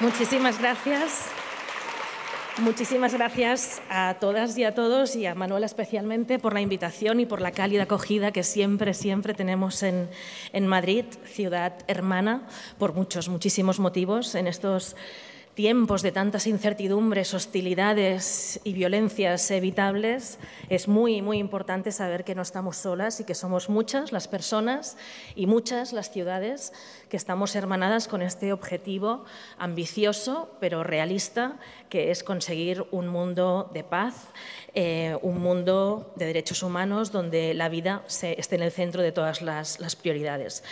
Muchísimas gracias. Muchísimas gracias a todas y a todos y a Manuela especialmente por la invitación y por la cálida acogida que siempre, siempre tenemos en, en Madrid, ciudad hermana, por muchos, muchísimos motivos en estos tiempos de tantas incertidumbres, hostilidades y violencias evitables, es muy, muy importante saber que no estamos solas y que somos muchas las personas y muchas las ciudades que estamos hermanadas con este objetivo ambicioso pero realista, que es conseguir un mundo de paz, eh, un mundo de derechos humanos donde la vida esté en el centro de todas las prioridades.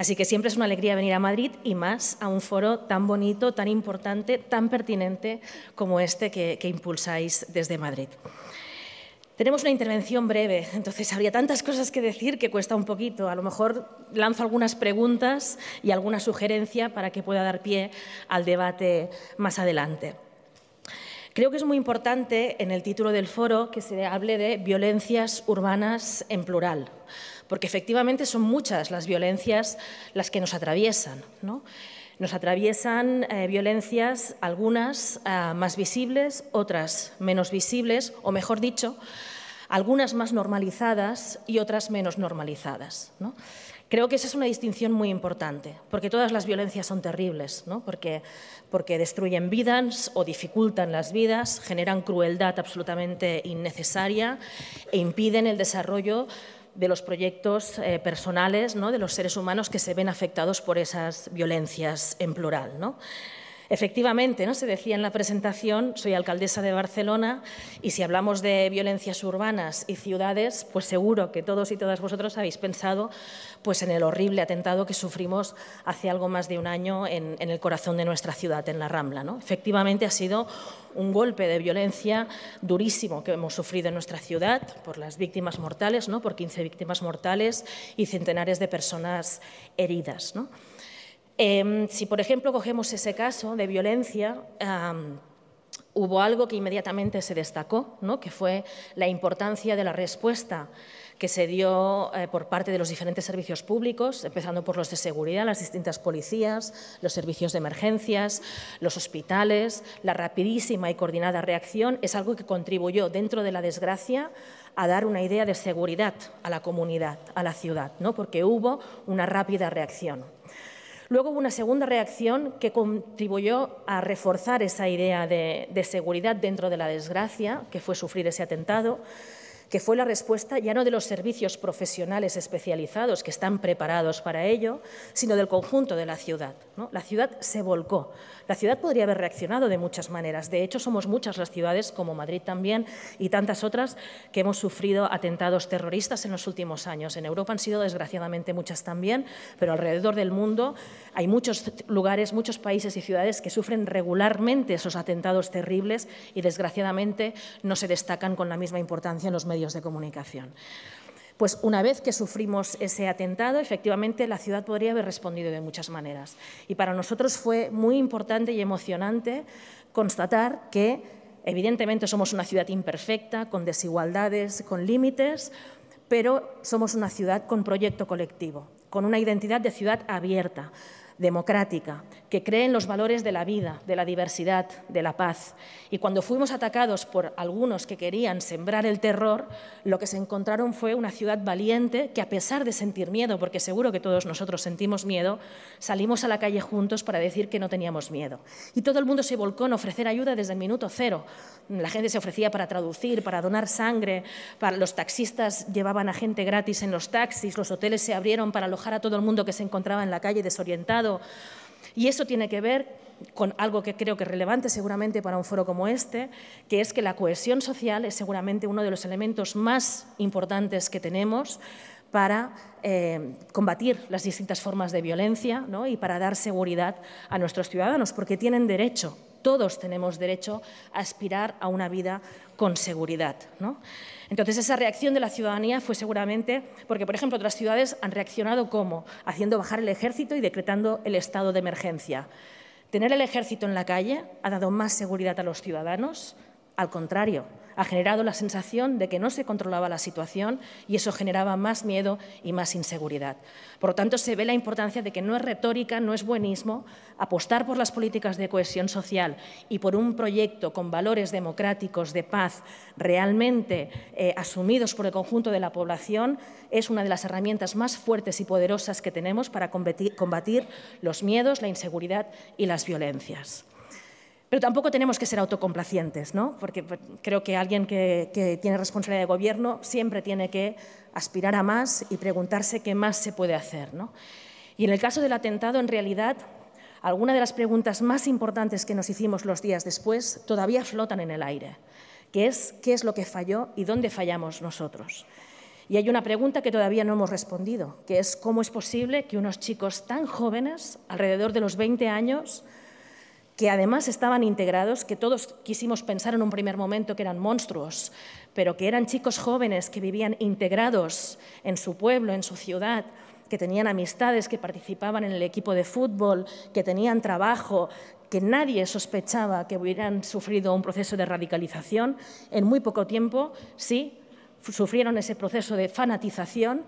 Así que siempre es una alegría venir a Madrid y más a un foro tan bonito, tan importante, tan pertinente como este que, impulsáis desde Madrid. Tenemos una intervención breve, entonces habría tantas cosas que decir que cuesta un poquito. A lo mejor lanzo algunas preguntas y alguna sugerencia para que pueda dar pie al debate más adelante. Creo que es muy importante en el título del foro que se hable de violencias urbanas en plural porque efectivamente son muchas las violencias las que nos atraviesan. ¿no? Nos atraviesan eh, violencias, algunas eh, más visibles, otras menos visibles, o mejor dicho, algunas más normalizadas y otras menos normalizadas. Creo que esa es una distinción muy importante, porque todas las violencias son terribles, ¿no? porque, porque destruyen vidas o dificultan las vidas, generan crueldad absolutamente innecesaria e impiden el desarrollo de los proyectos eh, personales ¿no? de los seres humanos que se ven afectados por esas violencias en plural. ¿no? Efectivamente, ¿no? se decía en la presentación, soy alcaldesa de Barcelona y si hablamos de violencias urbanas y ciudades, pues seguro que todos y todas vosotros habéis pensado pues, en el horrible atentado que sufrimos hace algo más de un año en, el corazón de nuestra ciudad, en la Rambla. ¿no? Efectivamente, ha sido un golpe de violencia durísimo que hemos sufrido en nuestra ciudad por las víctimas mortales, ¿no? por 15 víctimas mortales y centenares de personas heridas. ¿no? Em, si, por ejemplo, cogemos ese caso de violencia, hubo algo que inmediatamente se destacó, que fue la importancia de la respuesta que se dio eh, por parte de los diferentes servicios públicos, empezando por los de seguridad, las distintas policías, los servicios de emergencias, los hospitales, la rapidísima y coordinada reacción, es algo que contribuyó dentro de la desgracia a dar una idea de seguridad a la comunidad, a la ciudad, ¿no? porque hubo una rápida reacción. Luego hubo una segunda reacción que contribuyó a reforzar esa idea de, seguridad dentro de la desgracia, que fue sufrir ese atentado que fue la respuesta ya no de los servicios profesionales especializados que están preparados para ello, sino del conjunto de la ciudad. La ciudad se volcó. La ciudad podría haber reaccionado de muchas maneras. De hecho, somos muchas las ciudades, como Madrid también y tantas otras, que hemos sufrido atentados terroristas en los últimos años. En Europa han sido, desgraciadamente, muchas también, pero alrededor del mundo hay muchos lugares, muchos países y ciudades que sufren regularmente esos atentados terribles y, desgraciadamente, no se destacan con la misma importancia en los medios de comunicación. Pues una vez que sufrimos ese atentado, efectivamente la ciudad podría haber respondido de muchas maneras. Y para nosotros fue muy importante y emocionante constatar que, evidentemente, somos una ciudad imperfecta, con desigualdades, con límites, pero somos una ciudad con proyecto colectivo, con una identidad de ciudad abierta, democrática, que cree en los valores de la vida, de la diversidad, de la paz. Y cuando fuimos atacados por algunos que querían sembrar el terror, lo que se encontraron fue una ciudad valiente que a pesar de sentir miedo, porque seguro que todos nosotros sentimos miedo, salimos a la calle juntos para decir que no teníamos miedo. Y todo el mundo se volcó en ofrecer ayuda desde el minuto cero. La gente se ofrecía para traducir, para donar sangre, para los taxistas llevaban a gente gratis en los taxis, los hoteles se abrieron para alojar a todo el mundo que se encontraba en la calle desorientado y eso tiene que ver con algo que creo que es relevante seguramente para un foro como este, que es que la cohesión social es seguramente uno de los elementos más importantes que tenemos para eh, combatir las distintas formas de violencia y para dar seguridad a nuestros ciudadanos, porque tienen derecho todos tenemos derecho a aspirar a una vida con seguridad. Entonces, esa reacción de la ciudadanía fue seguramente porque, por ejemplo, otras ciudades han reaccionado como haciendo bajar el ejército y decretando el estado de emergencia. Tener el ejército en la calle ha dado más seguridad a los ciudadanos, al contrario, ha generado la sensación de que no se controlaba la situación y eso generaba más miedo y más inseguridad. Por lo tanto, se ve la importancia de que no es retórica, no es buenismo apostar por las políticas de cohesión social y por un proyecto con valores democráticos de paz realmente eh, asumidos por el conjunto de la población es una de las herramientas más fuertes y poderosas que tenemos para combatir los miedos, la inseguridad y las violencias. Pero tampoco tenemos que ser autocomplacientes, ¿no? porque pues, creo que alguien que, tiene responsabilidad de gobierno siempre tiene que aspirar a más y preguntarse qué más se puede hacer. Y en el caso del atentado, en realidad, algunas de las preguntas más importantes que nos hicimos los días después todavía flotan en el aire, que es qué es lo que falló y dónde fallamos nosotros. Y hay una pregunta que todavía no hemos respondido, que es cómo es posible que unos chicos tan jóvenes, alrededor de los 20 años, que además estaban integrados, que todos quisimos pensar en un primer momento que eran monstruos, pero que eran chicos jóvenes que vivían integrados en su pueblo, en su ciudad, que tenían amistades, que participaban en el equipo de fútbol, que tenían trabajo, que nadie sospechaba que hubieran sufrido un proceso de radicalización, en muy poco tiempo sí sufrieron ese proceso de fanatización,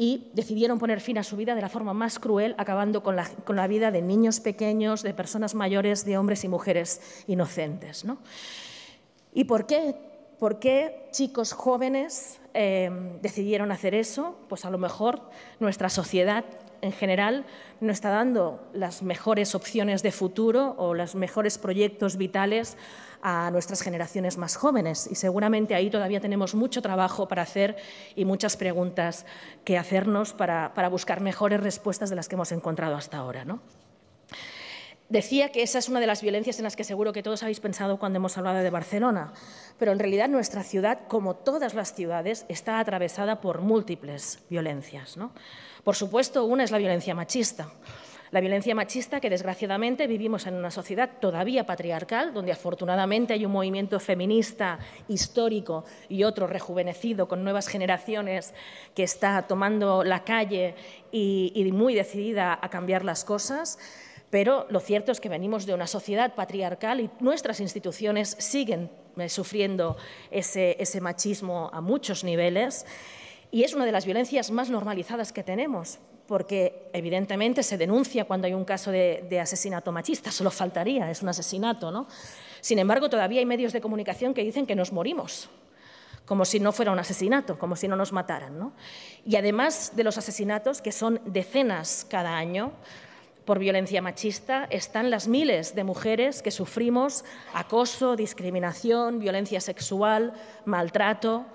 y decidieron poner fin a su vida de la forma más cruel, acabando con la, vida de niños pequeños, de personas mayores, de hombres y mujeres inocentes. ¿Y por qué? ¿Por qué chicos jóvenes eh, decidieron hacer eso? Pues a lo mejor nuestra sociedad en general no está dando las mejores opciones de futuro o los mejores proyectos vitales a nuestras generaciones más jóvenes. Y seguramente ahí todavía tenemos mucho trabajo para hacer y muchas preguntas que hacernos para, buscar mejores respuestas de las que hemos encontrado hasta ahora. Decía que esa es una de las violencias en las que seguro que todos habéis pensado cuando hemos hablado de Barcelona, pero en realidad nuestra ciudad, como todas las ciudades, está atravesada por múltiples violencias. Por supuesto, una es la violencia machista. La violencia machista que desgraciadamente vivimos en una sociedad todavía patriarcal, donde afortunadamente hay un movimiento feminista histórico y otro rejuvenecido con nuevas generaciones que está tomando la calle y muy decidida a cambiar las cosas. Pero lo cierto es que venimos de una sociedad patriarcal y nuestras instituciones siguen eh, sufriendo ese, machismo a muchos niveles. Y es una de las violencias más normalizadas que tenemos, porque evidentemente se denuncia cuando hay un caso de, asesinato machista, solo faltaría, es un asesinato, ¿no? Sin embargo, todavía hay medios de comunicación que dicen que nos morimos, como si no fuera un asesinato, como si no nos mataran, Y además de los asesinatos, que son decenas cada año, por violencia machista están las miles de mujeres que sufrimos acoso, discriminación, violencia sexual, maltrato.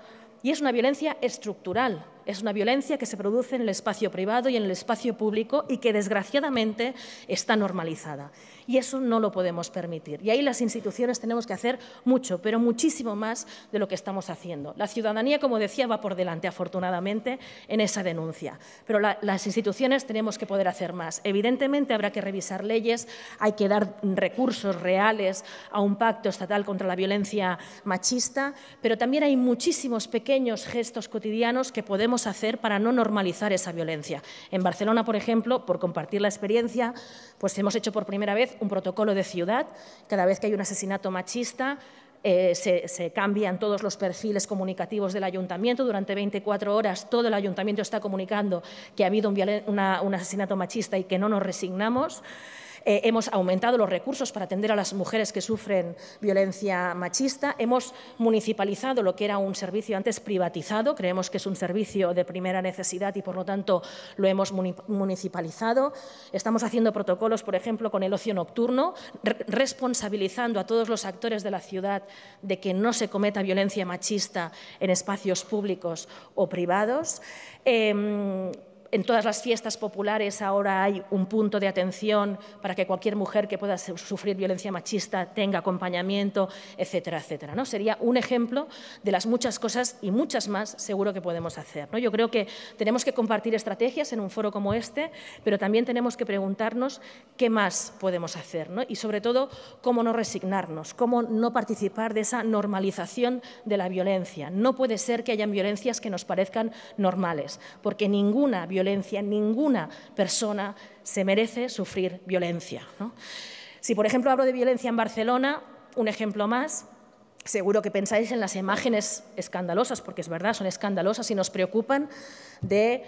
Y es una violencia estructural, es una violencia que se produce en el espacio privado y en el espacio público y que desgraciadamente está normalizada y eso no lo podemos permitir. Y ahí las instituciones tenemos que hacer mucho, pero muchísimo más de lo que estamos haciendo. La ciudadanía, como decía, va por delante, afortunadamente, en esa denuncia, pero las instituciones tenemos que poder hacer más. Evidentemente habrá que revisar leyes, hay que dar recursos reales a un pacto estatal contra la violencia machista, pero también hay muchísimos pequeños gestos cotidianos que podemos hacer para no normalizar esa violencia. En Barcelona, por ejemplo, por compartir la experiencia, pues hemos hecho por primera vez un protocolo de ciudad. Cada vez que hay un asesinato machista, eh, se, cambian todos los perfiles comunicativos del ayuntamiento. Durante 24 horas todo el ayuntamiento está comunicando que ha habido un asesinato machista y que no nos resignamos. Eh, hemos aumentado los recursos para atender a las mujeres que sufren violencia machista, hemos municipalizado lo que era un servicio antes privatizado, creemos que es un servicio de primera necesidad y por lo tanto lo hemos municipalizado, estamos haciendo protocolos, por ejemplo, con el ocio nocturno, responsabilizando a todos los actores de la ciudad de que no se cometa violencia machista en espacios públicos o privados. Em, en todas las fiestas populares ahora hay un punto de atención para que cualquier mujer que pueda sufrir violencia machista tenga acompañamiento, etcétera, etcétera. ¿no? Sería un ejemplo de las muchas cosas y muchas más seguro que podemos hacer. ¿no? Yo creo que tenemos que compartir estrategias en un foro como este, pero también tenemos que preguntarnos qué más podemos hacer ¿no? y sobre todo cómo no resignarnos, cómo no participar de esa normalización de la violencia. No puede ser que hayan violencias que nos parezcan normales, porque ninguna violencia violencia. Ninguna persona se merece sufrir violencia. Si, por ejemplo, hablo de violencia en Barcelona, un ejemplo más, Seguro que pensáis en las imágenes escandalosas, porque es verdad, son escandalosas y nos preocupan del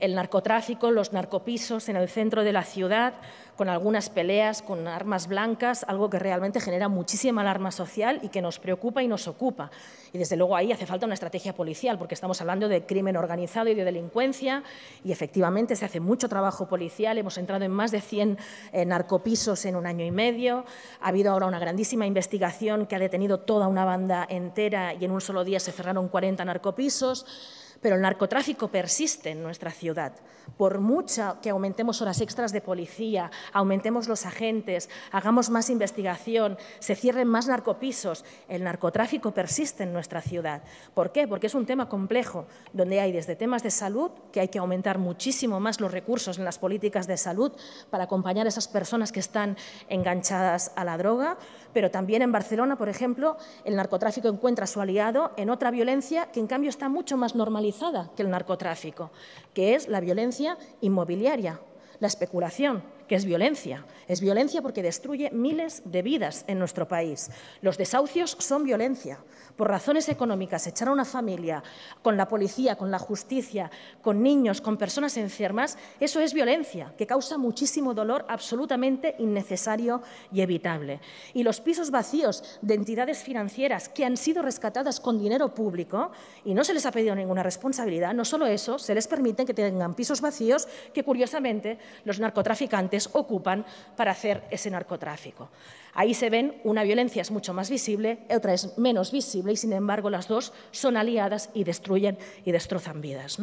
el narcotráfico, los narcopisos en el centro de la ciudad, con algunas peleas, con armas blancas, algo que realmente genera muchísima alarma social y que nos preocupa y nos ocupa. Y desde luego ahí hace falta una estrategia policial, porque estamos hablando de crimen organizado y de delincuencia, y efectivamente se hace mucho trabajo policial, hemos entrado en más de 100 eh, narcopisos en un año y medio, ha habido ahora una grandísima investigación que ha detenido toda una banda entera y en un solo día se cerraron 40 narcopisos. Pero el narcotráfico persiste en nuestra ciudad. Por mucho que aumentemos horas extras de policía, aumentemos los agentes, hagamos más investigación, se cierren más narcopisos, el narcotráfico persiste en nuestra ciudad. ¿Por qué? Porque es un tema complejo, donde hay desde temas de salud, que hay que aumentar muchísimo más los recursos en las políticas de salud para acompañar a esas personas que están enganchadas a la droga, pero también en Barcelona, por ejemplo, el narcotráfico encuentra su aliado en otra violencia que en cambio está mucho más normalizada que el narcotráfico, que es la violencia inmobiliaria, la especulación, que es violencia. Es violencia porque destruye miles de vidas en nuestro país. Los desahucios son violencia. Por razones económicas, echar a una familia con la policía, con la justicia, con niños, con personas enfermas, eso es violencia que causa muchísimo dolor absolutamente innecesario y evitable. Y los pisos vacíos de entidades financieras que han sido rescatadas con dinero público y no se les ha pedido ninguna responsabilidad, no solo eso, se les permite que tengan pisos vacíos que curiosamente los narcotraficantes ocupan para hacer ese narcotráfico. Ahí se ven, una violencia es mucho más visible, otra es menos visible y sin embargo las dos son aliadas y destruyen y destrozan vidas.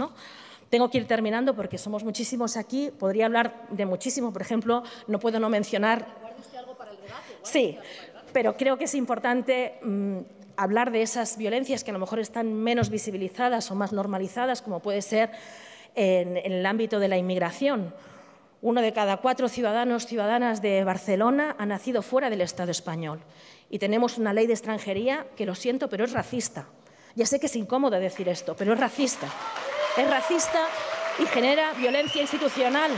Tengo que ir terminando porque somos muchísimos aquí, podría hablar de muchísimo, por ejemplo, no puedo no mencionar... Sí, pero creo que es importante mm, hablar de esas violencias que a lo mejor están menos visibilizadas o más normalizadas, como puede ser en el ámbito de la inmigración uno de cada cuatro ciudadanos ciudadanas de Barcelona ha nacido fuera del Estado español. Y tenemos una ley de extranjería que, lo siento, pero es racista. Ya sé que es incómodo decir esto, pero es racista. Es racista y genera violencia institucional.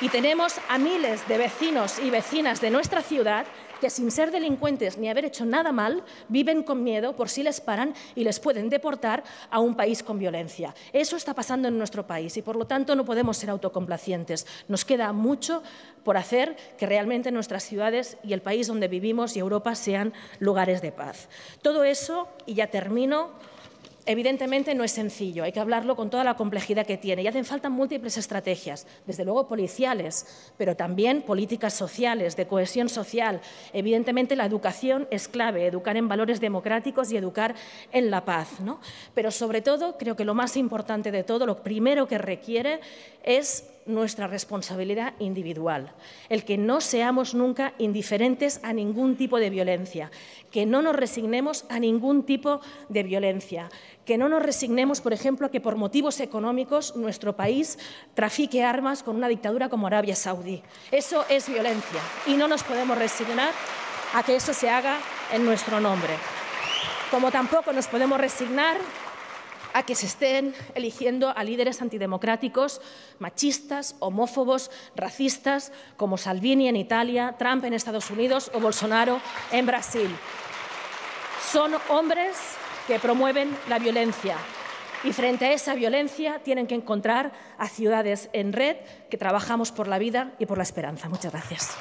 Y tenemos a miles de vecinos y vecinas de nuestra ciudad que sin ser delincuentes ni haber hecho nada mal, viven con miedo por si les paran y les pueden deportar a un país con violencia. Eso está pasando en nuestro país y, por lo tanto, no podemos ser autocomplacientes. Nos queda mucho por hacer que realmente nuestras ciudades y el país donde vivimos y Europa sean lugares de paz. Todo eso, y ya termino, evidentemente no es sencillo, hay que hablarlo con toda la complejidad que tiene y hacen falta múltiples estrategias, desde luego policiales, pero también políticas sociales, de cohesión social. Evidentemente la educación es clave, educar en valores democráticos y educar en la paz. Pero sobre todo, creo que lo más importante de todo, lo primero que requiere es nuestra responsabilidad individual, el que no seamos nunca indiferentes a ningún tipo de violencia, que no nos resignemos a ningún tipo de violencia, que no nos resignemos, por ejemplo, a que por motivos económicos nuestro país trafique armas con una dictadura como Arabia Saudí. Eso es violencia y no nos podemos resignar a que eso se haga en nuestro nombre. Como tampoco nos podemos resignar a que se estén eligiendo a líderes antidemocráticos, machistas, homófobos, racistas, como Salvini en Italia, Trump en Estados Unidos o Bolsonaro en Brasil. Son hombres que promueven la violencia, y frente a esa violencia tienen que encontrar a ciudades en red que trabajamos por la vida y por la esperanza. Muchas gracias.